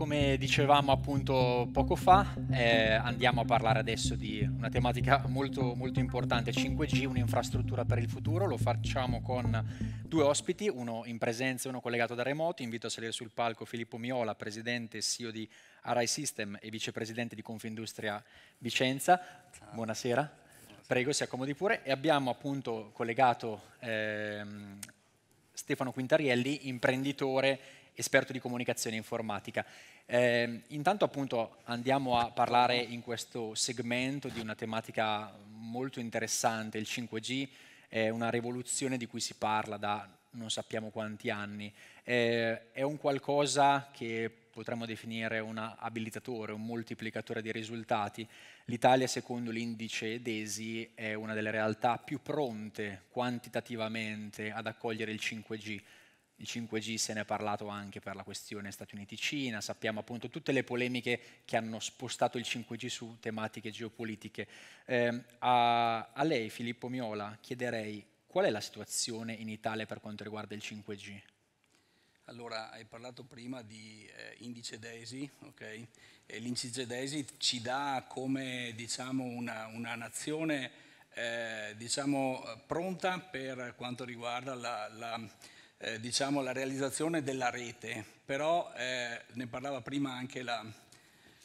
come dicevamo appunto poco fa, eh, andiamo a parlare adesso di una tematica molto, molto importante, 5G, un'infrastruttura per il futuro. Lo facciamo con due ospiti, uno in presenza e uno collegato da remoto. Invito a salire sul palco Filippo Miola, presidente e CEO di Arai System e vicepresidente di Confindustria Vicenza. Buonasera. Prego, si accomodi pure. E abbiamo appunto collegato ehm, Stefano Quintarielli, imprenditore esperto di comunicazione informatica. Eh, intanto appunto andiamo a parlare in questo segmento di una tematica molto interessante, il 5G è una rivoluzione di cui si parla da non sappiamo quanti anni, eh, è un qualcosa che potremmo definire un abilitatore, un moltiplicatore di risultati. L'Italia, secondo l'indice DESI, è una delle realtà più pronte quantitativamente ad accogliere il 5G il 5G se ne è parlato anche per la questione Stati Uniti-Cina, sappiamo appunto tutte le polemiche che hanno spostato il 5G su tematiche geopolitiche. Eh, a, a, lei, Filippo Miola, chiederei qual è la situazione in Italia per quanto riguarda il 5G? Allora, hai parlato prima di eh, indice DESI, okay? l'indice DESI ci dà come diciamo, una, una nazione eh, diciamo, pronta per quanto riguarda la, la eh, diciamo, la realizzazione della rete, però eh, ne parlava prima anche la...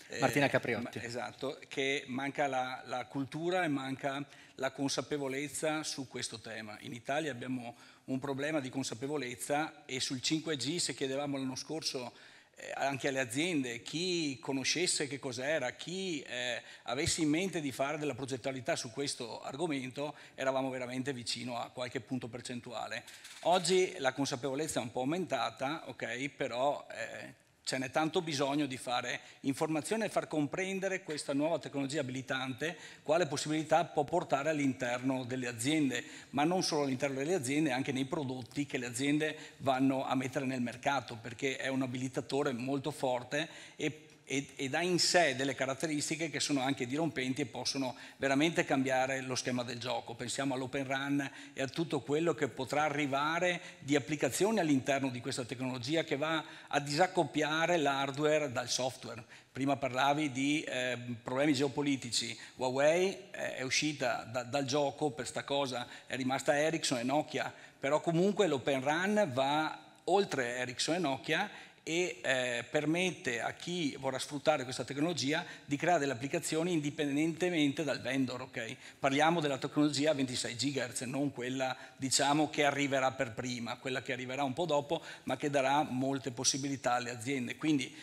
Eh, Martina Capriotti. Esatto, che manca la, la, cultura e manca la consapevolezza su questo tema. In Italia abbiamo un problema di consapevolezza e sul 5G, se chiedevamo l'anno scorso eh, anche alle aziende, chi conoscesse che cos'era, chi eh, avesse in mente di fare della progettualità su questo argomento, eravamo veramente vicino a qualche punto percentuale. Oggi la consapevolezza è un po' aumentata, ok, però eh, ce n'è tanto bisogno di fare informazione e far comprendere questa nuova tecnologia abilitante, quale possibilità può portare all'interno delle aziende, ma non solo all'interno delle aziende, anche nei prodotti che le aziende vanno a mettere nel mercato, perché è un abilitatore molto forte e ed, ha in sé delle caratteristiche che sono anche dirompenti e possono veramente cambiare lo schema del gioco. Pensiamo all'open run e a tutto quello che potrà arrivare di applicazioni all'interno di questa tecnologia che va a disaccoppiare l'hardware dal software. Prima parlavi di eh, problemi geopolitici. Huawei eh, è uscita da, dal gioco per sta cosa, è rimasta Ericsson e Nokia, però comunque l'open run va oltre Ericsson e Nokia e eh, permette a chi vorrà sfruttare questa tecnologia di creare delle applicazioni indipendentemente dal vendor. Okay? Parliamo della tecnologia a 26 GHz, non quella diciamo, che arriverà per prima, quella che arriverà un po' dopo, ma che darà molte possibilità alle aziende. Quindi,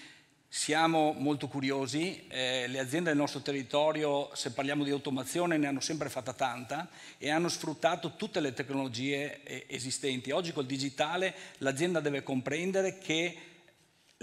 siamo molto curiosi, eh, le aziende del nostro territorio, se parliamo di automazione, ne hanno sempre fatta tanta e hanno sfruttato tutte le tecnologie eh, esistenti. Oggi col digitale l'azienda deve comprendere che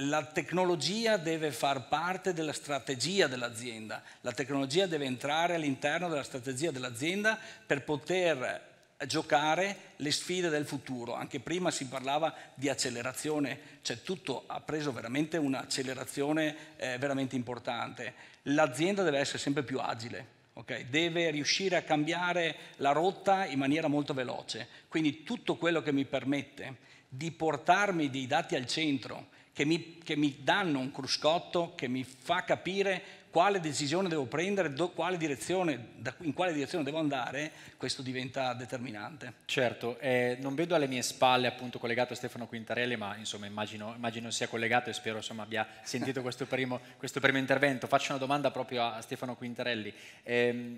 la tecnologia deve far parte della strategia dell'azienda, la tecnologia deve entrare all'interno della strategia dell'azienda per poter giocare le sfide del futuro. Anche prima si parlava di accelerazione, cioè tutto ha preso veramente un'accelerazione eh, veramente importante. L'azienda deve essere sempre più agile. Okay? Deve riuscire a cambiare la rotta in maniera molto veloce. Quindi tutto quello che mi permette di portarmi dei dati al centro, che mi, che mi danno un cruscotto che mi fa capire quale decisione devo prendere, do, quale da, in quale direzione devo andare, questo diventa determinante. Certo, eh, non vedo alle mie spalle appunto collegato Stefano Quintarelli, ma insomma immagino, immagino sia collegato e spero insomma, abbia sentito questo primo, questo primo, intervento. Faccio una domanda proprio a Stefano Quintarelli. Eh,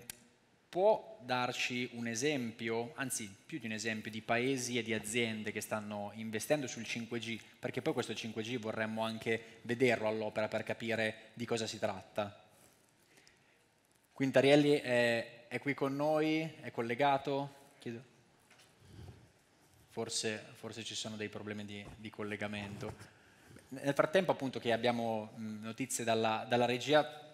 può darci un esempio, anzi più di un esempio, di paesi e di aziende che stanno investendo sul 5G, perché poi questo 5G vorremmo anche vederlo all'opera per capire di cosa si tratta. Quintarielli è, è qui con noi, è collegato? Forse, forse, ci sono dei problemi di, di collegamento. Nel frattempo appunto che abbiamo notizie dalla, dalla regia,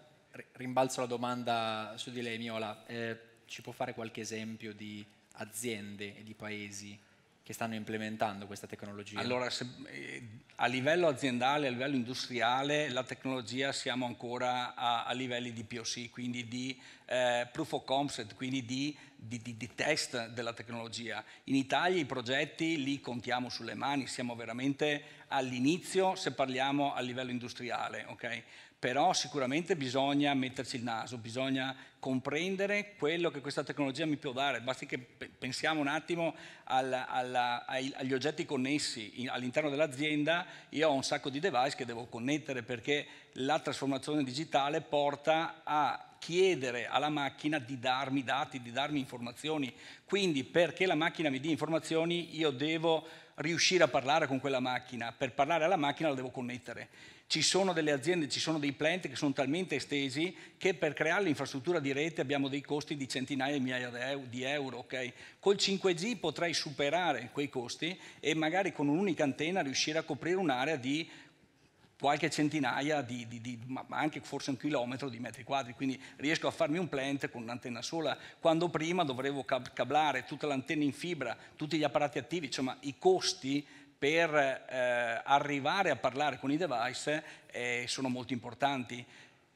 rimbalzo la domanda su di lei, Miola. Eh, ci può fare qualche esempio di aziende e di paesi che stanno implementando questa tecnologia? Allora, se, eh, a livello aziendale, a livello industriale, la tecnologia siamo ancora a, a livelli di POC, quindi di eh, proof of concept, quindi di, di, di, di, test della tecnologia. In Italia i progetti li contiamo sulle mani, siamo veramente all'inizio se parliamo a livello industriale, ok? Però sicuramente bisogna metterci il naso, bisogna comprendere quello che questa tecnologia mi può dare. Basti che pensiamo un attimo alla, alla, ai, agli oggetti connessi in, all'interno dell'azienda, io ho un sacco di device che devo connettere perché la trasformazione digitale porta a chiedere alla macchina di darmi dati, di darmi informazioni. Quindi perché la macchina mi dia informazioni io devo riuscire a parlare con quella macchina, per parlare alla macchina la devo connettere. Ci sono delle aziende, ci sono dei plant che sono talmente estesi che per creare l'infrastruttura di rete abbiamo dei costi di centinaia di migliaia di euro. Okay? Col 5G potrei superare quei costi e magari con un'unica antenna riuscire a coprire un'area di qualche centinaia di, di, di, ma anche forse un chilometro di metri quadri, quindi riesco a farmi un plant con un'antenna sola, quando prima dovevo cablare tutta l'antenna in fibra, tutti gli apparati attivi, insomma i costi per eh, arrivare a parlare con i device eh, sono molto importanti.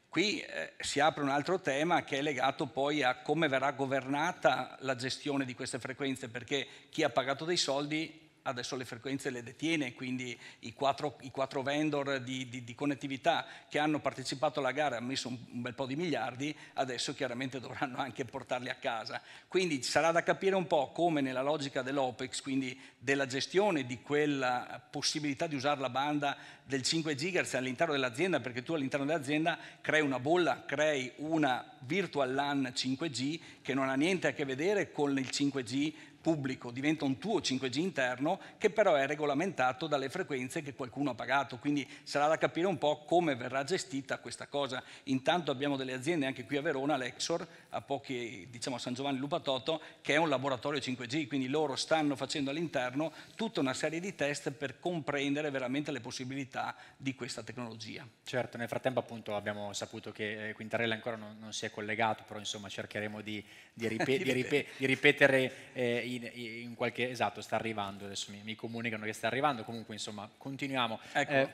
Qui eh, si apre un altro tema che è legato poi a come verrà governata la gestione di queste frequenze, perché chi ha pagato dei soldi adesso le frequenze le detiene, quindi i quattro, i quattro vendor di, di, di, connettività che hanno partecipato alla gara hanno messo un, un bel po' di miliardi, adesso chiaramente dovranno anche portarli a casa. Quindi sarà da capire un po' come nella logica dell'OPEX, quindi della gestione di quella possibilità di usare la banda del 5 GHz all'interno dell'azienda, perché tu all'interno dell'azienda crei una bolla, crei una virtual LAN 5G che non ha niente a che vedere con il 5G pubblico, diventa un tuo 5G interno che però è regolamentato dalle frequenze che qualcuno ha pagato, quindi sarà da capire un po' come verrà gestita questa cosa. Intanto abbiamo delle aziende anche qui a Verona, l'Exor, a pochi, diciamo a San Giovanni Lupatoto, che è un laboratorio 5G, quindi loro stanno facendo all'interno tutta una serie di test per comprendere veramente le possibilità di questa tecnologia. Certo, nel frattempo appunto abbiamo saputo che eh, Quintarella ancora non, non si è collegato, però insomma cercheremo di, di, ripet di, ripet di ripetere eh, in, in, qualche... Esatto, sta arrivando, adesso mi, mi, comunicano che sta arrivando, comunque insomma continuiamo. Ecco, eh,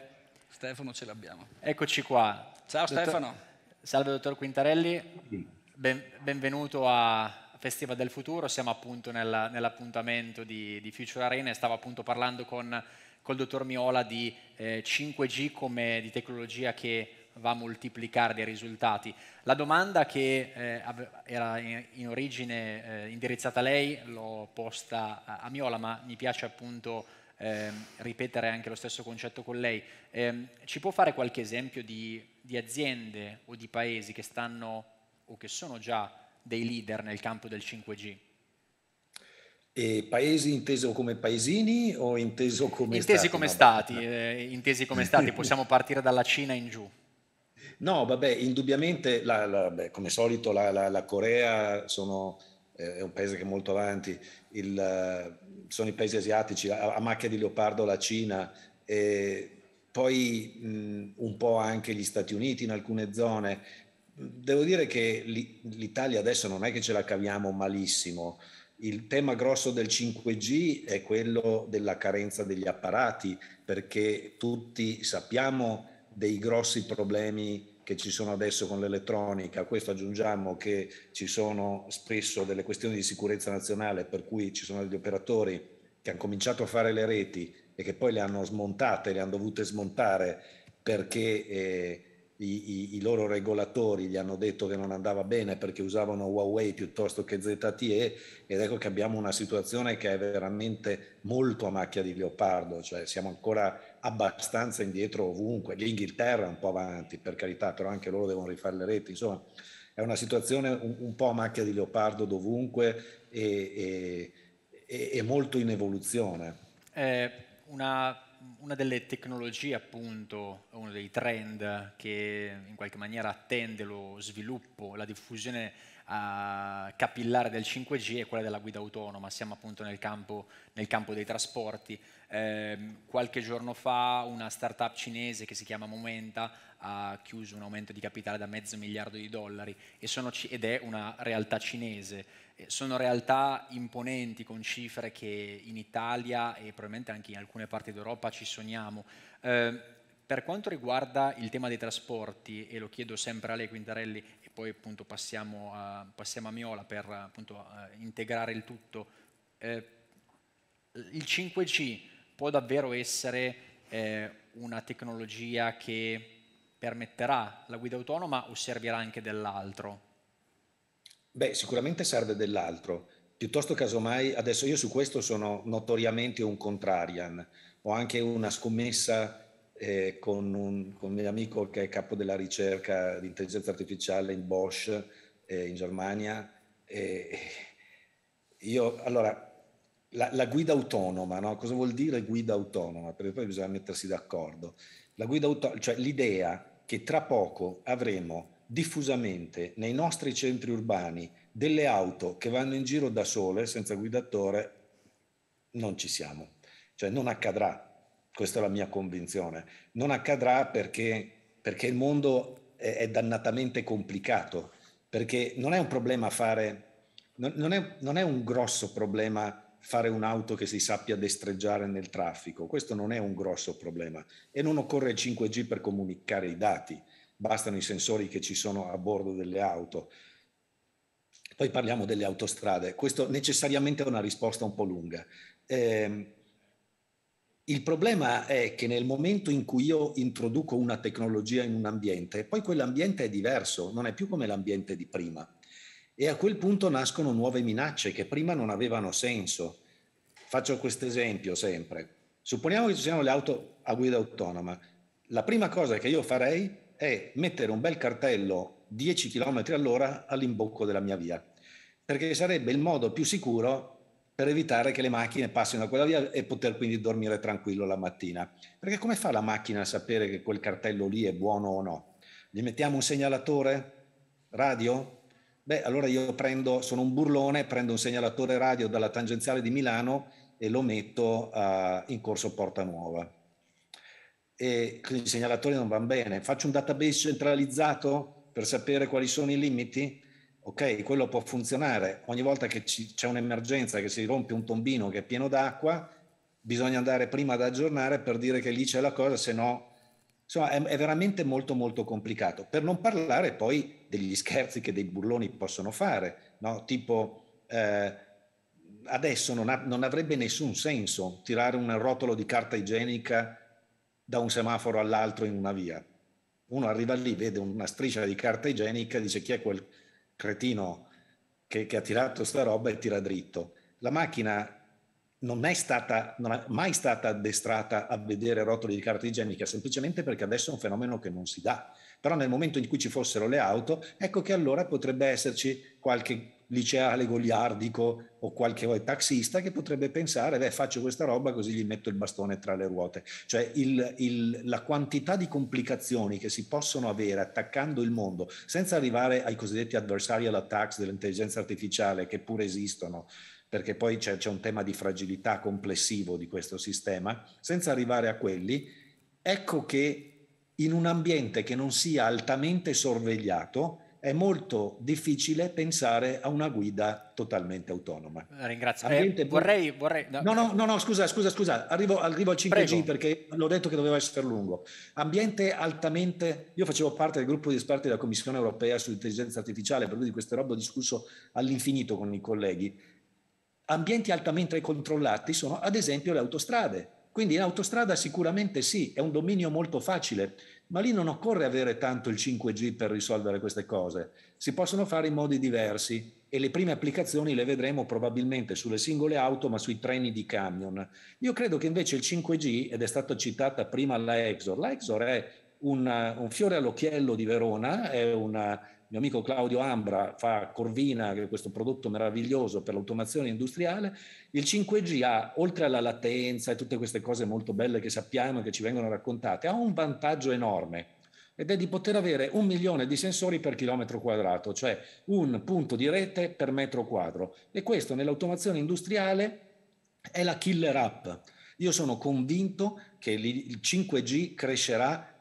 Stefano ce l'abbiamo. Eccoci qua. Ciao Dottor Stefano. Salve dottor Quintarelli benvenuto a Festival del Futuro, siamo appunto nel, nell'appuntamento di, di, Future Arena e stavo appunto parlando con il dottor Miola di eh, 5G come di tecnologia che va a moltiplicare dei risultati. La domanda che eh, era in, in origine eh, indirizzata a lei l'ho posta a, a Miola, ma mi piace appunto ehm, ripetere anche lo stesso concetto con lei. Ehm, ci può fare qualche esempio di, di aziende o di paesi che stanno o che sono già dei leader nel campo del 5G? E paesi inteso come paesini o inteso come intesi stati? Come no, stati Eh, intesi come stati, possiamo partire dalla Cina in giù. No, vabbè, indubbiamente, la, la, beh, come solito, la, la Corea sono, eh, è un paese che è molto avanti, Il, eh, sono i paesi asiatici, a, a, macchia di leopardo la Cina, eh, poi mh, un po' anche gli Stati Uniti in alcune zone, Devo dire che l'Italia adesso non è che ce la caviamo malissimo. Il tema grosso del 5G è quello della carenza degli apparati, perché tutti sappiamo dei grossi problemi che ci sono adesso con l'elettronica. A questo aggiungiamo che ci sono spesso delle questioni di sicurezza nazionale, per cui ci sono degli operatori che hanno cominciato a fare le reti e che poi le hanno smontate, le hanno dovute smontare perché... Eh, i, i, i, loro regolatori gli hanno detto che non andava bene perché usavano Huawei piuttosto che ZTE ed ecco che abbiamo una situazione che è veramente molto a macchia di leopardo, cioè siamo ancora abbastanza indietro ovunque, l'Inghilterra è un po' avanti per carità, però anche loro devono rifare le reti, insomma è una situazione un, un po' a macchia di leopardo dovunque e, e, e molto in evoluzione. Eh, una una delle tecnologie, appunto, uno dei trend che in qualche maniera attende lo sviluppo, la diffusione uh, capillare del 5G è quella della guida autonoma. Siamo appunto nel campo, nel campo dei trasporti. Eh, qualche giorno fa una startup cinese che si chiama Momenta ha chiuso un aumento di capitale da mezzo miliardo di dollari ed è una realtà cinese. Eh, sono realtà imponenti con cifre che in Italia e probabilmente anche in alcune parti d'Europa ci sogniamo. Eh, per quanto riguarda il tema dei trasporti, e lo chiedo sempre a lei Quintarelli e poi appunto passiamo a, passiamo a Miola per appunto integrare il tutto, eh, il 5G può davvero essere eh, una tecnologia che permetterà la guida autonoma o servirà anche dell'altro? Beh, sicuramente serve dell'altro. Piuttosto casomai, adesso io su questo sono notoriamente un contrarian. Ho anche una scommessa eh, con, un, con, un, mio amico che è capo della ricerca di intelligenza artificiale in Bosch, eh, in Germania. Eh, io, allora, la, la guida autonoma, no? cosa vuol dire guida autonoma? Perché poi bisogna mettersi d'accordo. La guida autonoma, cioè l'idea che tra poco avremo diffusamente nei nostri centri urbani delle auto che vanno in giro da sole senza guidatore, non ci siamo. Cioè non accadrà, questa è la mia convinzione, non accadrà perché, perché il mondo è, è, dannatamente complicato, perché non è un problema fare, non, non, è, non è un grosso problema fare un'auto che si sappia destreggiare nel traffico, questo non è un grosso problema e non occorre il 5G per comunicare i dati bastano i sensori che ci sono a bordo delle auto. Poi parliamo delle autostrade, questo necessariamente è una risposta un po' lunga. Eh, il problema è che nel momento in cui io introduco una tecnologia in un ambiente, poi quell'ambiente è diverso, non è più come l'ambiente di prima. E a quel punto nascono nuove minacce che prima non avevano senso. Faccio questo esempio sempre. Supponiamo che ci siano le auto a guida autonoma. La prima cosa che io farei è mettere un bel cartello 10 km all'ora all'imbocco della mia via, perché sarebbe il modo più sicuro per evitare che le macchine passino da quella via e poter quindi dormire tranquillo la mattina. Perché come fa la macchina a sapere che quel cartello lì è buono o no? Gli mettiamo un segnalatore? Radio? Beh, allora io prendo, sono un burlone, prendo un segnalatore radio dalla tangenziale di Milano e lo metto uh, in corso Porta Nuova e i segnalatori non vanno bene. Faccio un database centralizzato per sapere quali sono i limiti? Ok, quello può funzionare. Ogni volta che ci, c'è un'emergenza, che si rompe un tombino che è pieno d'acqua, bisogna andare prima ad aggiornare per dire che lì c'è la cosa, se no... Insomma, è, è veramente molto molto complicato. Per non parlare poi degli scherzi che dei burloni possono fare, no? tipo... Eh, adesso non, ha, non, avrebbe nessun senso tirare un rotolo di carta igienica da un semaforo all'altro in una via. Uno arriva lì, vede una striscia di carta igienica, dice chi è quel cretino che, che ha tirato sta roba e tira dritto. La macchina non è, stata, non è mai stata addestrata a vedere rotoli di carta igienica, semplicemente perché adesso è un fenomeno che non si dà. Però nel momento in cui ci fossero le auto, ecco che allora potrebbe esserci qualche liceale goliardico o qualche taxista che potrebbe pensare, beh faccio questa roba così gli metto il bastone tra le ruote. Cioè il, il, la quantità di complicazioni che si possono avere attaccando il mondo, senza arrivare ai cosiddetti adversarial attacks dell'intelligenza artificiale che pure esistono, perché poi c'è, c'è un tema di fragilità complessivo di questo sistema, senza arrivare a quelli, ecco che in un ambiente che non sia altamente sorvegliato, è molto difficile pensare a una guida totalmente autonoma. Eh, ringrazio. Ambiente... Eh, vorrei, vorrei... No. no, no, no, scusa, scusa, scusa, arrivo, arrivo al 5G Prego. perché l'ho detto che doveva essere lungo. Ambiente altamente... Io facevo parte del gruppo di esperti della Commissione europea sull'intelligenza artificiale, per cui di queste robe ho discusso all'infinito con i colleghi. Ambienti altamente controllati sono ad esempio le autostrade quindi in autostrada sicuramente sì, è un dominio molto facile, ma lì non occorre avere tanto il 5G per risolvere queste cose. Si possono fare in modi diversi e le prime applicazioni le vedremo probabilmente sulle singole auto, ma sui treni di camion. Io credo che invece il 5G, ed è stata citata prima la Exor, la Exor è un, un fiore all'occhiello di Verona, è una mio amico Claudio Ambra fa Corvina, che è questo prodotto meraviglioso per l'automazione industriale, il 5G ha, oltre alla latenza e tutte queste cose molto belle che sappiamo e che ci vengono raccontate, ha un vantaggio enorme ed è di poter avere un milione di sensori per chilometro quadrato, cioè un punto di rete per metro quadro. E questo nell'automazione industriale è la killer app. Io sono convinto che il 5G crescerà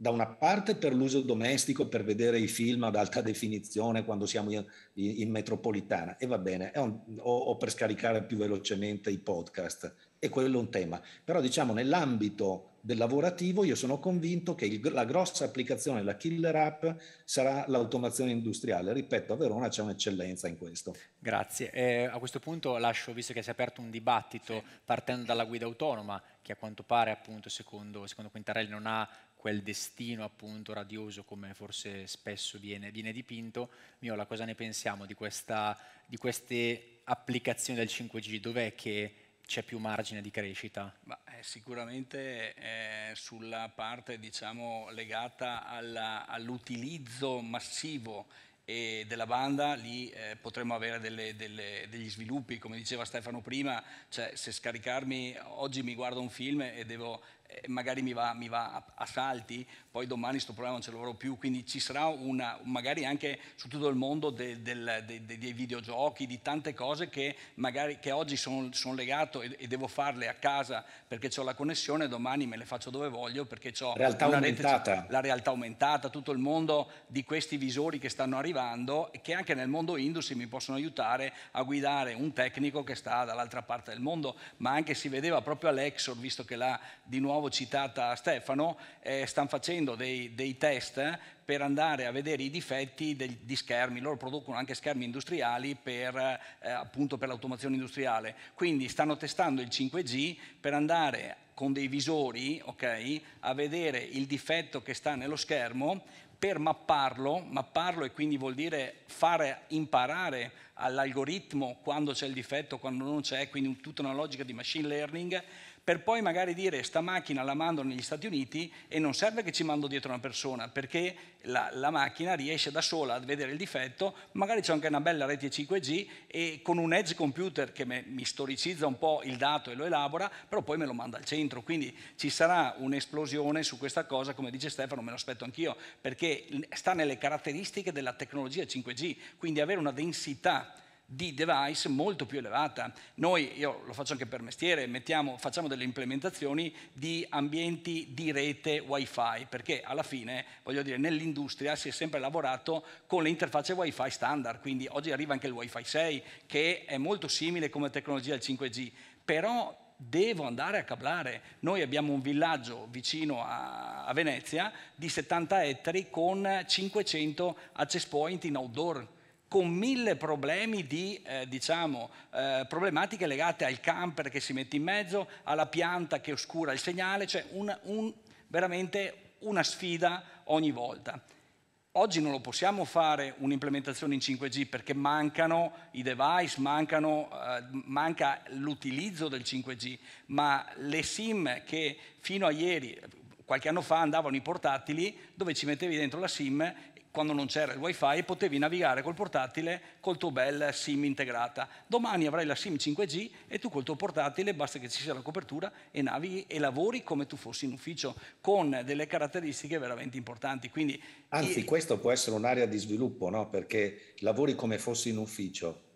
da una parte per l'uso domestico, per vedere i film ad alta definizione quando siamo in, in metropolitana, e va bene, un, o, o, per scaricare più velocemente i podcast, e quello è un tema. Però diciamo nell'ambito del lavorativo io sono convinto che il, la grossa applicazione, la killer app, sarà l'automazione industriale. Ripeto, a Verona c'è un'eccellenza in questo. Grazie. Eh, a questo punto lascio, visto che si è aperto un dibattito partendo dalla guida autonoma, che a quanto pare appunto secondo, secondo Quintarelli non ha quel destino appunto radioso come forse spesso viene, viene dipinto. Miola, cosa ne pensiamo di, questa, di queste applicazioni del 5G? Dov'è che c'è più margine di crescita? Ma, eh, sicuramente eh, sulla parte diciamo, legata all'utilizzo massivo e eh, della banda, lì eh, potremmo avere delle, delle, degli sviluppi, come diceva Stefano prima, cioè se scaricarmi, oggi mi guardo un film e devo magari mi va, mi va a, a, salti, poi domani sto problema non ce l'avrò più, quindi ci sarà una, magari anche su tutto il mondo de, de, de, dei videogiochi, di tante cose che magari che oggi sono son legato e, e, devo farle a casa perché ho la connessione, domani me le faccio dove voglio perché ho realtà aumentata. Rete, la realtà aumentata, tutto il mondo di questi visori che stanno arrivando e che anche nel mondo Indus mi possono aiutare a guidare un tecnico che sta dall'altra parte del mondo, ma anche si vedeva proprio all'Exor, visto che là di nuovo nuovo citata Stefano, eh, stanno facendo dei, dei test per andare a vedere i difetti dei, di schermi. Loro producono anche schermi industriali per, eh, appunto per l'automazione industriale. Quindi stanno testando il 5G per andare con dei visori okay, a vedere il difetto che sta nello schermo per mapparlo, mapparlo e quindi vuol dire fare imparare all'algoritmo quando c'è il difetto, quando non c'è, quindi tutta una logica di machine learning per poi magari dire sta macchina la mando negli Stati Uniti e non serve che ci mando dietro una persona perché la, la macchina riesce da sola a vedere il difetto, magari c'è anche una bella rete 5G e con un edge computer che me, mi storicizza un po' il dato e lo elabora, però poi me lo manda al centro, quindi ci sarà un'esplosione su questa cosa, come dice Stefano, me lo aspetto anch'io, perché sta nelle caratteristiche della tecnologia 5G, quindi avere una densità di device molto più elevata. Noi, io lo faccio anche per mestiere, mettiamo, facciamo delle implementazioni di ambienti di rete wifi, perché alla fine, voglio dire, nell'industria si è sempre lavorato con le interfacce wifi standard, quindi oggi arriva anche il wifi 6 che è molto simile come tecnologia al 5G, però devo andare a cablare. Noi abbiamo un villaggio vicino a, a Venezia di 70 ettari con 500 access point in outdoor con mille problemi di eh, diciamo, eh, problematiche legate al camper che si mette in mezzo, alla pianta che oscura il segnale, cioè un, un, veramente una sfida ogni volta. Oggi non lo possiamo fare un'implementazione in 5G perché mancano i device, mancano, eh, manca l'utilizzo del 5G, ma le SIM che fino a ieri, qualche anno fa andavano i portatili dove ci mettevi dentro la SIM quando non c'era il wifi e potevi navigare col portatile col tuo bel SIM integrata. Domani avrai la SIM 5G e tu col tuo portatile basta che ci sia la copertura e navighi e lavori come tu fossi in ufficio con delle caratteristiche veramente importanti. Quindi, Anzi, e... Eh, questo può essere un'area di sviluppo, no? perché lavori come fossi in ufficio.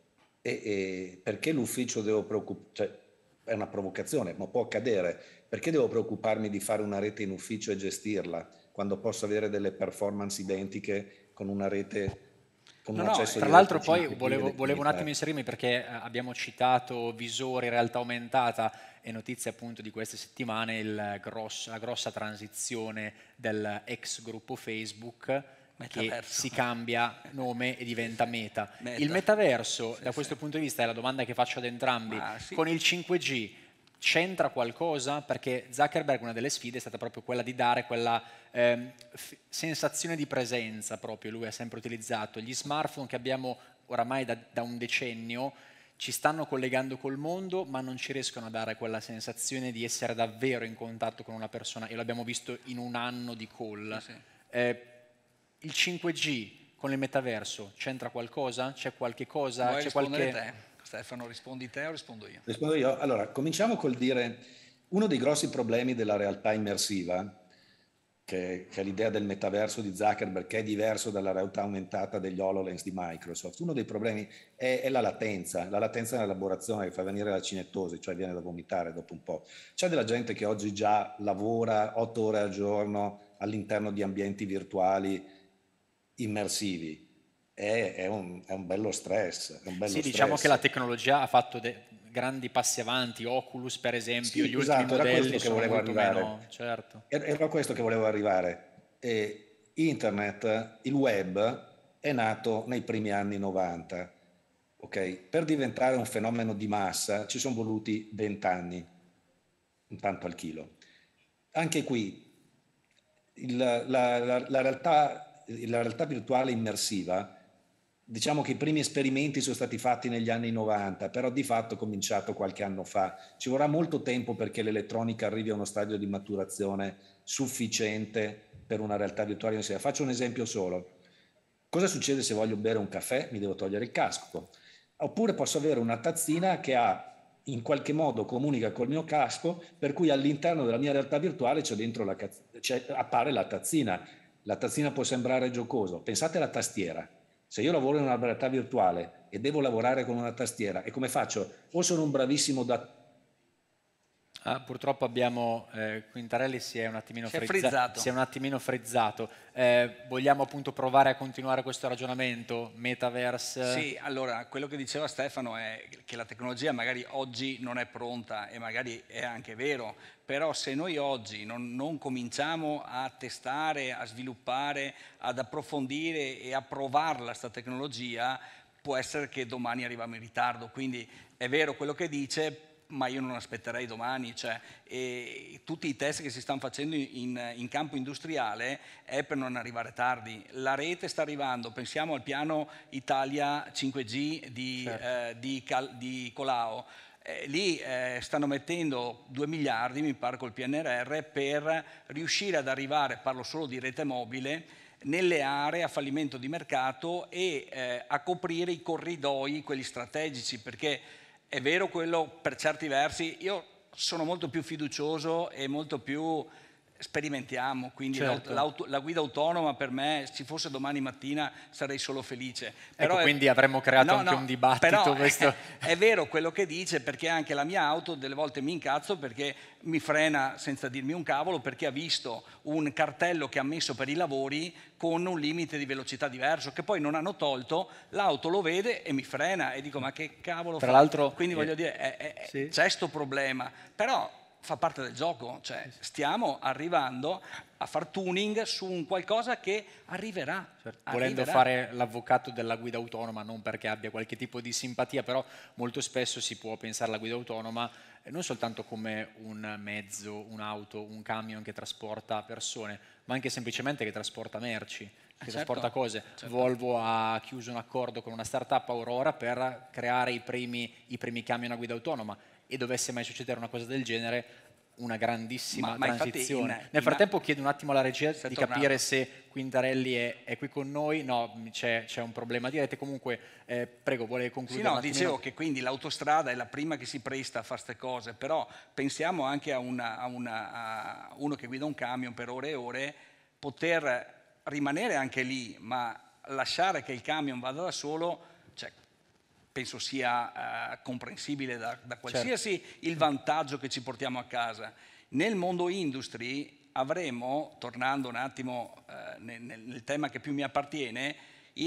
E, e perché l'ufficio devo preoccuparmi? Cioè, è una provocazione, ma può accadere. Perché devo preoccuparmi di fare una rete in ufficio e gestirla? quando posso avere delle performance identiche con una rete Con No, no, tra l'altro poi volevo, volevo, un eh. attimo inserirmi perché eh, abbiamo citato visori, realtà aumentata e notizie appunto di queste settimane grosso, la grossa transizione del ex gruppo Facebook metaverso. che si cambia nome e diventa meta. meta. Il metaverso sì, da questo sì. punto di vista è la domanda che faccio ad entrambi. sì. Con il 5G c'entra qualcosa? Perché Zuckerberg una delle sfide è stata proprio quella di dare quella eh, f- sensazione di presenza proprio lui ha sempre utilizzato. Gli smartphone che abbiamo oramai da, da un decennio ci stanno collegando col mondo, ma non ci riescono a dare quella sensazione di essere davvero in contatto con una persona, e l'abbiamo visto in un anno di call. Sì. Eh, il 5G con il metaverso c'entra qualcosa? C'è qualche cosa? Vuoi C'è qualche... te? Stefano, rispondi te o rispondo io? Rispondo io. Allora, cominciamo col dire uno dei grossi problemi della realtà immersiva che, che, è l'idea del metaverso di Zuckerberg, che è diverso dalla realtà aumentata degli HoloLens di Microsoft. Uno dei problemi è, è la latenza, la latenza nell'elaborazione che fa venire la cinetosi, cioè viene da vomitare dopo un po'. C'è della gente che oggi già lavora otto ore al giorno all'interno di ambienti virtuali immersivi. È, è, un, è un, bello stress. Un bello sì, diciamo stress. diciamo che la tecnologia ha fatto de- grandi passi avanti, Oculus per esempio, sì, gli esatto, ultimi modelli che volevo arrivare. Meno, certo. Era questo che volevo arrivare. E internet, il web è nato nei primi anni 90. Okay? Per diventare un fenomeno di massa ci sono voluti 20 anni, intanto al chilo. Anche qui il, la, la, la, realtà, la realtà virtuale immersiva diciamo che i primi esperimenti sono stati fatti negli anni 90, però di fatto cominciato qualche anno fa. Ci vorrà molto tempo perché l'elettronica arrivi a uno stadio di maturazione sufficiente per una realtà virtuale Faccio un esempio solo. Cosa succede se voglio bere un caffè? Mi devo togliere il casco. Oppure posso avere una tazzina che ha in qualche modo comunica col mio casco, per cui all'interno della mia realtà virtuale c'è dentro la, c'è, appare la tazzina. La tazzina può sembrare giocoso. Pensate alla tastiera se io lavoro in una realtà virtuale e devo lavorare con una tastiera, e come faccio? O sono un bravissimo da Ah, purtroppo abbiamo, eh, Quintarelli si è un attimino, si è frizzato. Si è un attimino frizzato. Eh, vogliamo appunto provare a continuare questo ragionamento? Metaverse? Sì, allora quello che diceva Stefano è che la tecnologia magari oggi non è pronta e magari è anche vero, però se noi oggi non, non cominciamo a testare, a sviluppare, ad approfondire e a provarla sta tecnologia, può essere che domani arriviamo in ritardo. Quindi è vero quello che dice, ma io non aspetterei domani, cioè, tutti i test che si stanno facendo in, in, campo industriale è per non arrivare tardi. La rete sta arrivando, pensiamo al piano Italia 5G di, certo. eh, di, Cal, di Colao. Eh, lì eh, stanno mettendo 2 miliardi, mi pare, col PNRR per riuscire ad arrivare, parlo solo di rete mobile, nelle aree a fallimento di mercato e eh, a coprire i corridoi, quelli strategici, perché è vero quello per certi versi, io sono molto più fiducioso e molto più Sperimentiamo, quindi certo. l'aut- la guida autonoma per me, se fosse domani mattina sarei solo felice. Ecco, però ecco, quindi avremmo creato no, anche no, un dibattito. È, è vero quello che dice, perché anche la mia auto delle volte mi incazzo perché mi frena senza dirmi un cavolo, perché ha visto un cartello che ha messo per i lavori con un limite di velocità diverso, che poi non hanno tolto, l'auto lo vede e mi frena e dico ma che cavolo Tra fa? l'altro... Quindi eh, voglio dire, è, è, sì. c'è questo problema. Però fa parte del gioco, cioè stiamo arrivando a far tuning su un qualcosa che arriverà. Certo. Volendo arriverà. fare l'avvocato della guida autonoma, non perché abbia qualche tipo di simpatia, però molto spesso si può pensare alla guida autonoma eh, non soltanto come un mezzo, un'auto, un camion che trasporta persone, ma anche semplicemente che trasporta merci che eh, certo, trasporta cose. Certo. Volvo ha chiuso un accordo con una startup Aurora per creare i primi, i primi camion a guida autonoma e dovesse mai succedere una cosa del genere, una grandissima ma, transizione. Ma in, in, Nel frattempo chiedo un attimo alla regia di tornato. capire se Quintarelli è, è, qui con noi, no, c'è, un problema di rete, comunque eh, prego, vuole concludere? Sì, no, dicevo che quindi l'autostrada è la prima che si presta a fare queste cose, però pensiamo anche a, una, a, una, a uno che guida un camion per ore e ore, poter rimanere anche lì, ma lasciare che il camion vada da solo penso sia eh, comprensibile da, da certo. qualsiasi certo. il vantaggio che ci portiamo a casa. Nel mondo industry avremo, tornando un attimo eh, nel, nel tema che più mi appartiene,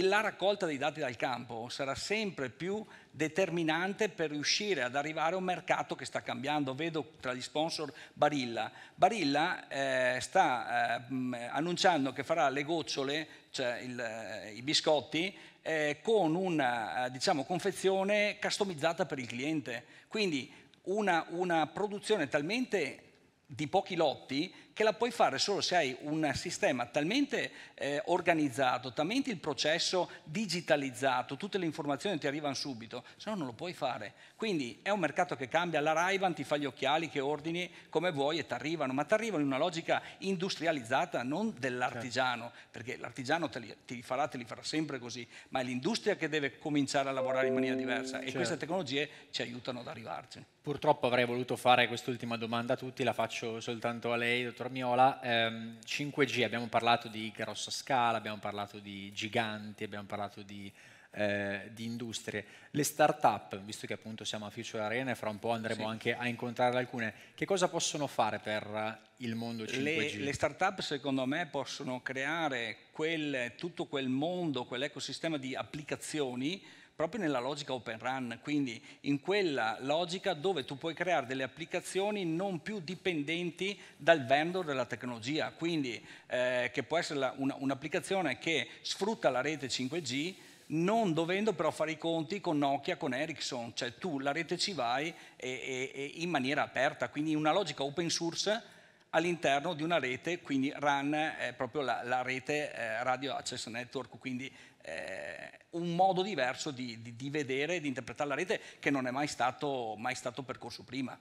la raccolta dei dati dal campo sarà sempre più determinante per riuscire ad arrivare a un mercato che sta cambiando. Vedo tra gli sponsor Barilla. Barilla eh, sta eh, annunciando che farà le gocciole, cioè il, eh, i biscotti, eh, con una eh, diciamo, confezione customizzata per il cliente. Quindi una, una produzione talmente di pochi lotti che la puoi fare solo se hai un sistema talmente eh, organizzato, talmente il processo digitalizzato, tutte le informazioni ti arrivano subito, se no non lo puoi fare. Quindi è un mercato che cambia, la Raivan ti fa gli occhiali che ordini come vuoi e ti arrivano, ma ti arrivano in una logica industrializzata, non dell'artigiano, certo. perché l'artigiano te li, te li, farà, te li farà sempre così, ma è l'industria che deve cominciare a lavorare in maniera diversa e queste certo. tecnologie ci aiutano ad arrivarci. Purtroppo avrei voluto fare quest'ultima domanda a tutti, la faccio soltanto a lei, dottor Dormiola, ehm, 5G, abbiamo parlato di grossa scala, abbiamo parlato di giganti, abbiamo parlato di, eh, di industrie. Le start-up, visto che appunto siamo a Future Arena e fra un po' andremo sì. anche a incontrare alcune, che cosa possono fare per eh, il mondo 5G? Le, le start-up secondo me possono creare quel, tutto quel mondo, quell'ecosistema di applicazioni proprio nella logica open run, quindi in quella logica dove tu puoi creare delle applicazioni non più dipendenti dal vendor della tecnologia, quindi eh, che può essere la, una, un'applicazione che sfrutta la rete 5G non dovendo però fare i conti con Nokia, con Ericsson, cioè tu la rete ci vai e, e, e in maniera aperta, quindi una logica open source all'interno di una rete, quindi RAN è eh, proprio la, la rete eh, Radio Access Network, quindi eh, un modo diverso di, di, di vedere e di interpretare la rete che non è mai stato, mai stato percorso prima.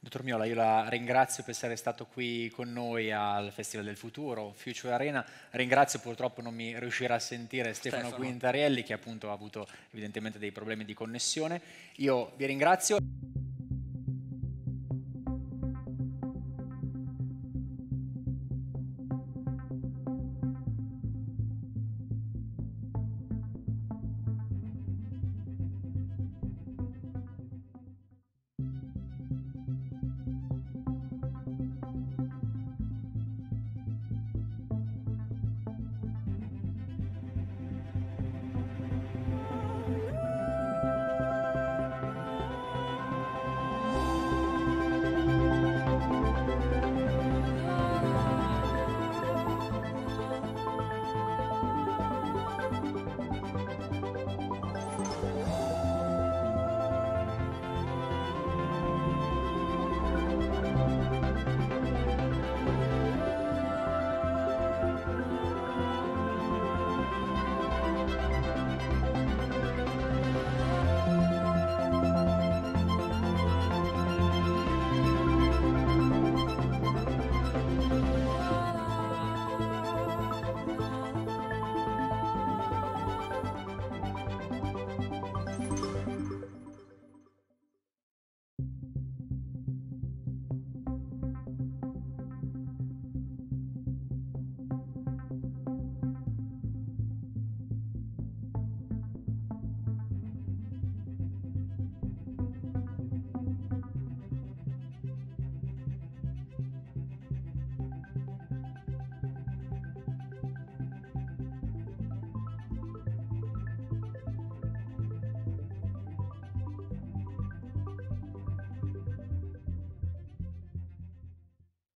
Dottor Miola, io la ringrazio per essere stato qui con noi al Festival del Futuro, Future Arena. Ringrazio, purtroppo non mi riuscirà a sentire Stefano, Stefano. Quintarielli che appunto ha avuto evidentemente dei problemi di connessione. Io vi ringrazio.